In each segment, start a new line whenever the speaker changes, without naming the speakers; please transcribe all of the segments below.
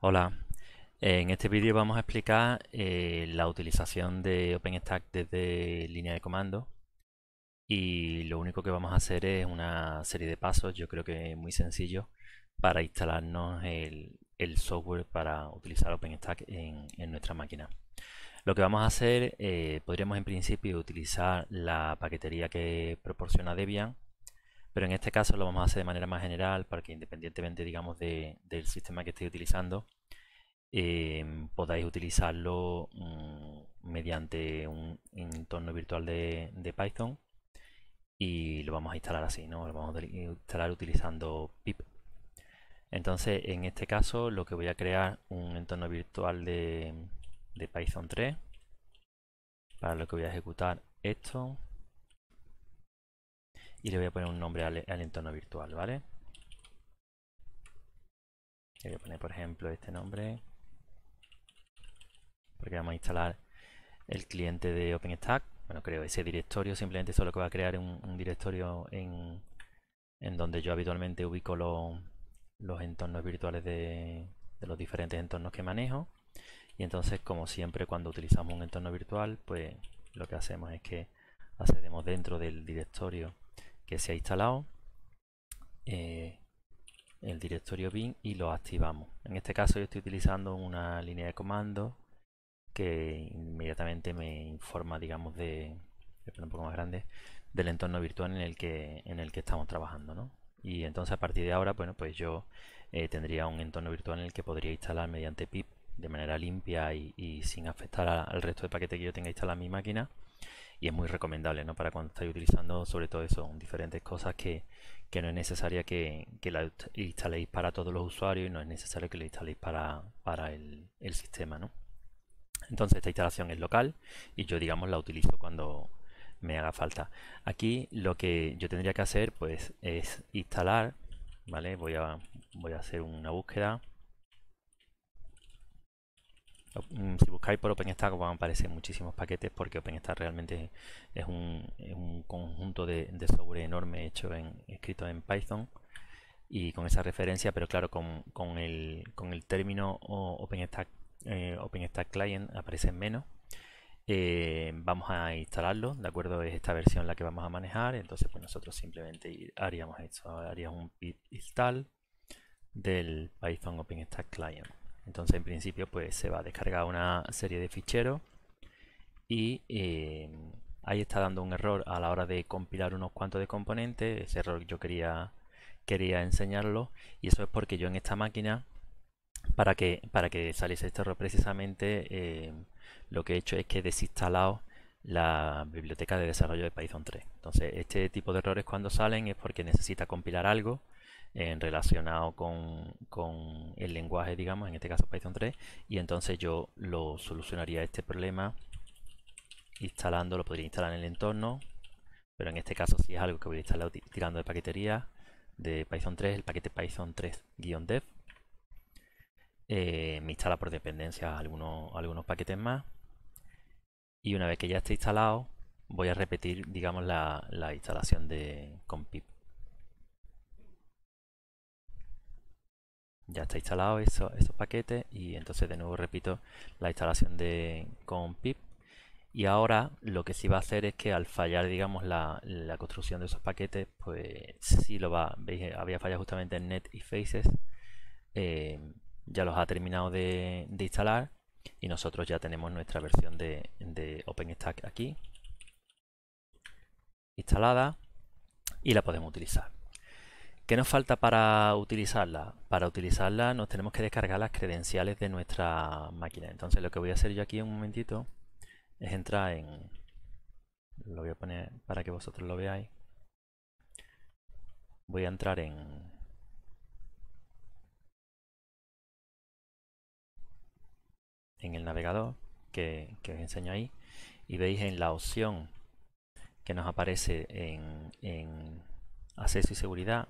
Hola, eh, en este vídeo vamos a explicar eh, la utilización de OpenStack desde línea de comando y lo único que vamos a hacer es una serie de pasos, yo creo que muy sencillo, para instalarnos el, software para utilizar OpenStack en, nuestra máquina. Lo que vamos a hacer, eh, podríamos en principio utilizar la paquetería que proporciona Debian pero en este caso lo vamos a hacer de manera más general para que independientemente del sistema que estéis utilizando em, podáis utilizarlo mm, mediante un entorno virtual de, Python y lo vamos a instalar así, ¿no? Lo vamos a instalar utilizando pip. Entonces, en este caso, lo que voy a crear un entorno virtual de, de Python 3 para lo que voy a ejecutar esto y le voy a poner un nombre al, entorno virtual, ¿vale? Le voy a poner, por ejemplo, este nombre, porque vamos a instalar el cliente de OpenStack. Bueno, creo ese directorio, simplemente solo que va a crear un, directorio en, donde yo habitualmente ubico los entornos virtuales de, de los diferentes entornos que manejo. Y entonces, como siempre, cuando utilizamos un entorno virtual, pues lo que hacemos es que accedemos dentro del directorio que se ha instalado eh, el directorio bin y lo activamos. En este caso yo estoy utilizando una línea de comando que inmediatamente me informa, digamos, de más grande, del entorno virtual en el que, en el que estamos trabajando, ¿no? Y entonces a partir de ahora, bueno, pues yo eh, tendría un entorno virtual en el que podría instalar mediante pip de manera limpia y, sin afectar al resto de paquetes que yo tenga instalado en mi máquina y es muy recomendable ¿no? para cuando estáis utilizando sobre todo eso, diferentes cosas que, no es necesaria que, la instaléis para todos los usuarios y no es necesario que la instaléis para, para el, sistema. ¿no? Entonces esta instalación es local y yo digamos la utilizo cuando me haga falta. Aquí lo que yo tendría que hacer pues es instalar, ¿vale? Voy a, voy a hacer una búsqueda Mm, si buscáis por OpenStack van a aparecer muchísimos paquetes porque OpenStack realmente es un, conjunto de, de, software enorme hecho en escrito en Python y con esa referencia, pero claro, con, el, con el, término OpenStack, eh, OpenStack Client aparecen menos. Eh, vamos a instalarlo, ¿de acuerdo? Es esta versión la que vamos a manejar, entonces pues nosotros simplemente haríamos esto, haríamos un pip install del Python OpenStack Client. Entonces en principio pues se va a descargar una serie de ficheros y eh, ahí está dando un error a la hora de compilar unos cuantos de componentes. Ese error yo quería, quería enseñarlo y eso es porque yo en esta máquina para que, para que saliese este error precisamente eh, lo que he hecho es que he desinstalado la biblioteca de desarrollo de Python 3. Entonces este tipo de errores cuando salen es porque necesita compilar algo relacionado con, el lenguaje, digamos, en este caso Python 3, y entonces yo lo solucionaría este problema instalando, lo podría instalar en el entorno, pero en este caso si es algo que voy a instalar tirando de paquetería de Python 3, el paquete Python 3-dev, eh, me instala por dependencia algunos, algunos paquetes más y una vez que ya esté instalado voy a repetir digamos la, la instalación de con pip ya está instalado eso, esos paquetes y entonces de nuevo repito la instalación de con pip y ahora lo que sí va a hacer es que al fallar digamos la, la construcción de esos paquetes pues sí lo va veis había fallado justamente en net y faces eh, ya los ha terminado de, instalar y nosotros ya tenemos nuestra versión de, de OpenStack aquí instalada y la podemos utilizar ¿Qué nos falta para utilizarla? Para utilizarla nos tenemos que descargar las credenciales de nuestra máquina. Entonces lo que voy a hacer yo aquí un momentito es entrar en... Lo voy a poner para que vosotros lo veáis. Voy a entrar en... En el navegador que, os enseño ahí. Y veis en la opción que nos aparece en acceso y seguridad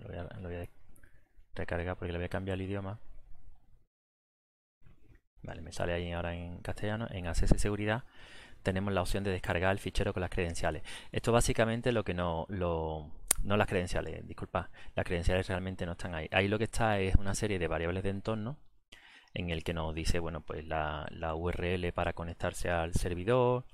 lo voy, a, recargar porque le voy a cambiar el idioma. Vale, me sale ahí ahora en castellano. En acceso seguridad tenemos la opción de descargar el fichero con las credenciales. Esto básicamente lo que no, lo, no las credenciales, Disculpa, las credenciales realmente no están ahí. Ahí lo que está es una serie de variables de entorno en el que nos dice, bueno, pues la, la URL para conectarse al servidor,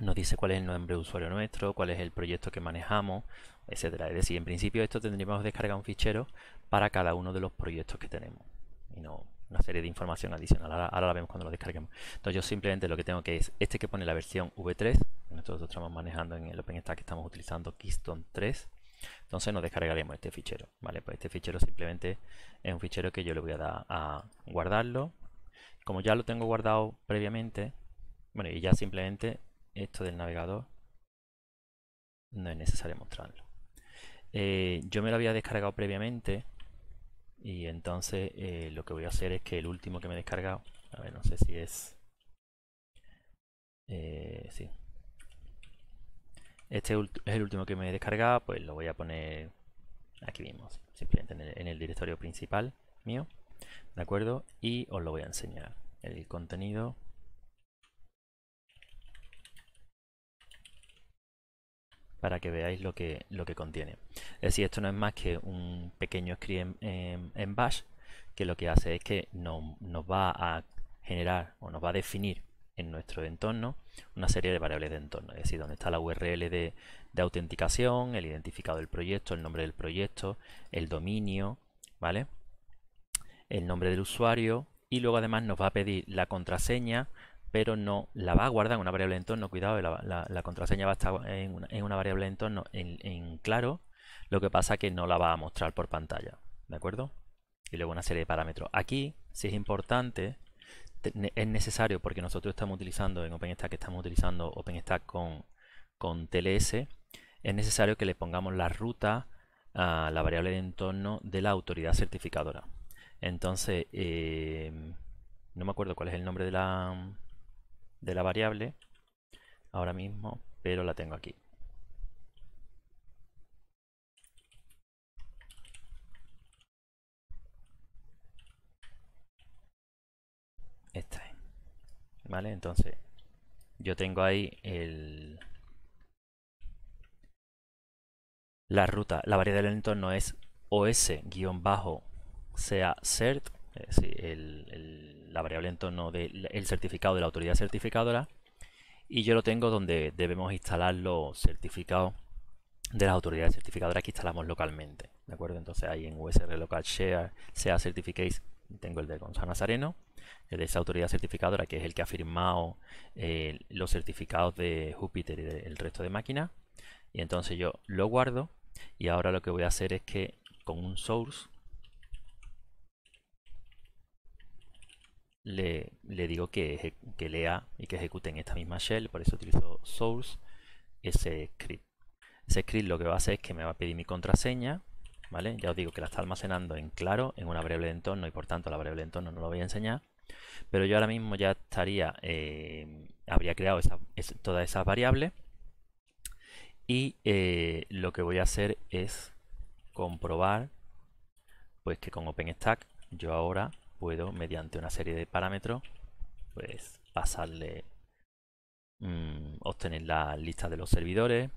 nos dice cuál es el nombre de usuario nuestro, cuál es el proyecto que manejamos, etcétera. Es decir, en principio esto tendríamos que descargar un fichero para cada uno de los proyectos que tenemos y no una serie de información adicional. Ahora, la vemos cuando lo descarguemos. Entonces yo simplemente lo que tengo que es este que pone la versión V3, nosotros estamos manejando en el OpenStack que estamos utilizando Keystone 3. Entonces nos descargaremos este fichero, ¿vale? Pues este fichero simplemente es un fichero que yo le voy a dar a guardarlo. Como ya lo tengo guardado previamente, bueno, y ya simplemente esto del navegador no es necesario mostrarlo. Eh, yo me lo había descargado previamente y entonces eh, lo que voy a hacer es que el último que me he descargado, a ver, no sé si es... Eh, sí. Este es el último que me he descargado, pues lo voy a poner aquí mismo, simplemente en el directorio principal mío, ¿de acuerdo? Y os lo voy a enseñar. El contenido para que veáis lo que, lo que contiene. Es decir, esto no es más que un pequeño script en, bash que lo que hace es que no, nos va a generar o nos va a definir en nuestro entorno una serie de variables de entorno, es decir, donde está la URL de, de autenticación, el identificado del proyecto, el nombre del proyecto, el dominio, ¿vale? El nombre del usuario y luego además nos va a pedir la contraseña pero no la va a guardar en una variable de entorno, cuidado, la, contraseña va a estar en una, variable de entorno en, claro, lo que pasa es que no la va a mostrar por pantalla, ¿de acuerdo? Y luego una serie de parámetros. Aquí, si es importante, es necesario porque nosotros estamos utilizando en OpenStack, estamos utilizando OpenStack con, con TLS, es necesario que le pongamos la ruta a la variable de entorno de la autoridad certificadora. Entonces, eh, no me acuerdo cuál es el nombre de la, de la variable ahora mismo, pero la tengo aquí. Esta es. ¿Vale? Entonces, yo tengo ahí el... La ruta, la variable del entorno es os-sea cert, es decir, el la variable torno del certificado de la autoridad certificadora y yo lo tengo donde debemos instalar los certificados de las autoridades certificadoras que instalamos localmente. ¿De acuerdo? Entonces ahí en USR local share sea Certificates, tengo el de Gonzalo Nazareno, el de esa autoridad certificadora que es el que ha firmado eh, los certificados de Júpiter y del resto de máquinas. Y entonces yo lo guardo y ahora lo que voy a hacer es que con un source le, digo que, lea y que ejecute en esta misma shell, por eso utilizo source ese script. Ese script lo que va a hacer es que me va a pedir mi contraseña, ¿vale? Ya os digo que la está almacenando en claro, en una variable de entorno y por tanto la variable de entorno no lo voy a enseñar. Pero yo ahora mismo ya estaría, eh, habría creado todas esas variables y eh, lo que voy a hacer es comprobar pues que con OpenStack yo ahora puedo, mediante una serie de parámetros, pues pasarle, mm, obtener la lista de los servidores,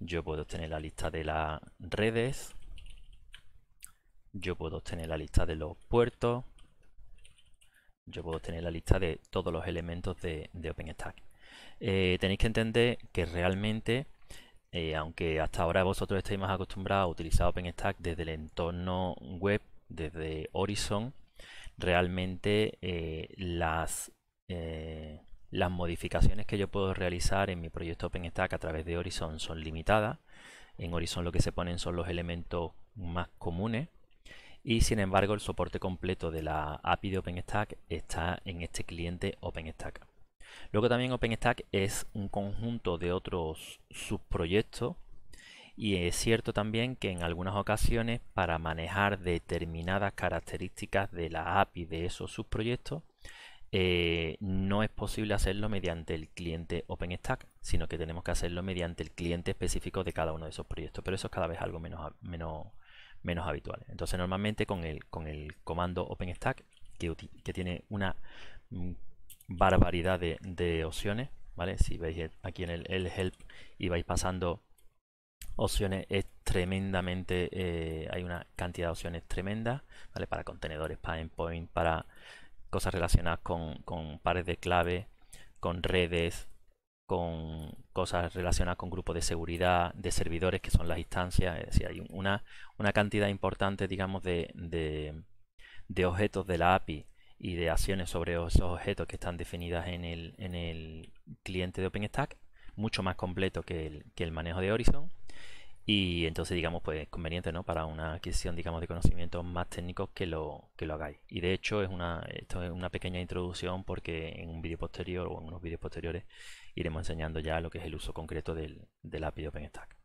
yo puedo obtener la lista de las redes, yo puedo obtener la lista de los puertos, yo puedo obtener la lista de todos los elementos de, OpenStack. Eh, tenéis que entender que realmente, eh, aunque hasta ahora vosotros estáis más acostumbrados a utilizar OpenStack desde el entorno web, desde Horizon, realmente eh, las, eh, las modificaciones que yo puedo realizar en mi proyecto OpenStack a través de Horizon son limitadas. En Horizon lo que se ponen son los elementos más comunes y sin embargo el soporte completo de la API de OpenStack está en este cliente OpenStack. Luego también OpenStack es un conjunto de otros subproyectos y es cierto también que en algunas ocasiones para manejar determinadas características de la API de esos subproyectos, eh, no es posible hacerlo mediante el cliente OpenStack, sino que tenemos que hacerlo mediante el cliente específico de cada uno de esos proyectos. Pero eso es cada vez algo menos, menos, menos habitual. Entonces normalmente con el, con el comando OpenStack, que, tiene una mm, barbaridad de, opciones, ¿vale? Si veis aquí en el help y vais pasando opciones es tremendamente, eh, hay una cantidad de opciones tremenda, ¿vale? Para contenedores, para endpoint, para cosas relacionadas con, con pares de clave, con redes, con cosas relacionadas con grupos de seguridad, de servidores que son las instancias, es decir, hay una, una cantidad importante, digamos, de, de, de, objetos de la API y de acciones sobre esos objetos que están definidas en el, en el cliente de OpenStack mucho más completo que el, que el manejo de Horizon. Y entonces, digamos, pues conveniente, ¿no? Para una adquisición, digamos, de conocimientos más técnicos que lo, que lo hagáis. Y de hecho, es una, esto es una pequeña introducción porque en un vídeo posterior o en unos vídeos posteriores iremos enseñando ya lo que es el uso concreto del, del API de OpenStack.